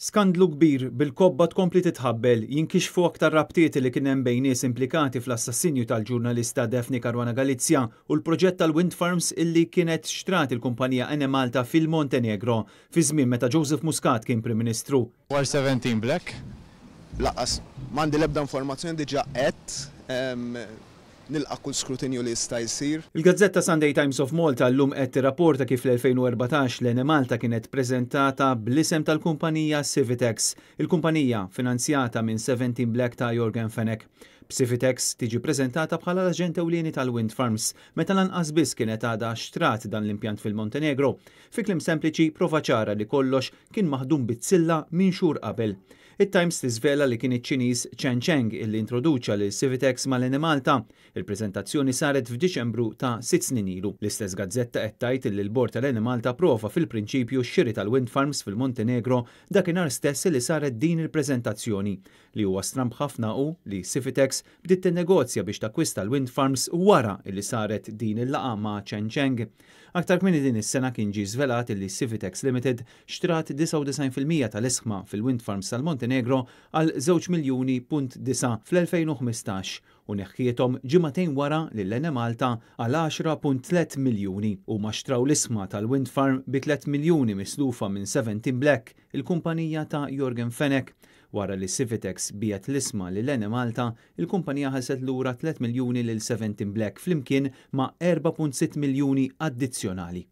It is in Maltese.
Skandlu kbir bil-kobba tkompli titħabbel jinkixfu aktar rabtiet li kien hemm bejn nies implikati fl-assassinju tal-ġurnalista Defni Karwana Galizja u l-proġett tal-Wind Farms illi kienet xtrat il-kumpanija Ene Malta fil-Montenegro fi żmien meta Joseph Muscat kien Prim Ministru. War 17 Black? Laqas, mandi lebda informazzjoni diġa qed nilqa kull skrutinju li jista' jsir. Il-Gazzetta Sunday Times of Malta llum qed tirrapporta kif l-2014 l-Ene Malta kienet preżentata bl-isem tal-kumpanija Civitex, il-kumpanija finanzjata minn 17 Black ta' organ Fenek. Psifitex tiġi prezentata bħala l-aġent ewlieni tal-Wind Farms meta lanqas biss kienet għada xtrat dan l-impjant fil-Montenegro. Fi klim sempliċi prova ċara li kollox kien maħdum bit-silla minn xhur qabel. It-Times tiżvela li kien iċ-Ċiniż Chen Cheng illi introduċa li Civitex mal-Eni Malta. Il-prezentazzjoni saret f'Diċembru ta' sitt snin ilu. L-istess gazzetta qed tgħid li l-Bord tal-Eni Malta prova fil-prinċipju xiri tal-Wind Farms fil-Montenegro dakinhar stess li saret din il-prezentazzjoni li huwa stramb ħafna u li Civitex Networks bdiet tinnegozja biex takwista l-wind farms wara illi saret din il-laqa ma' Chengcheng. Aktar kmini din is-sena kien ġi zvelat illi Civitex Limited xtrat 99% tal-isħma fil-wind farms tal-Montenegro għal 2 miljuni punt disa fl-2015 u neħkietom ġimatejn wara li l Malta għal 10.3 miljoni u maċtraw l-isma tal-Wind Farm bi 3 miljoni mislufa minn 17 Black, il-kumpanija ta' Jorgen Fenek. Wara li Civitex bijat l-isma li l Malta, il-kumpanija ħaset lura 3 miljoni lil 17 Black flimkien ma' 4.6 miljoni addizzjonali.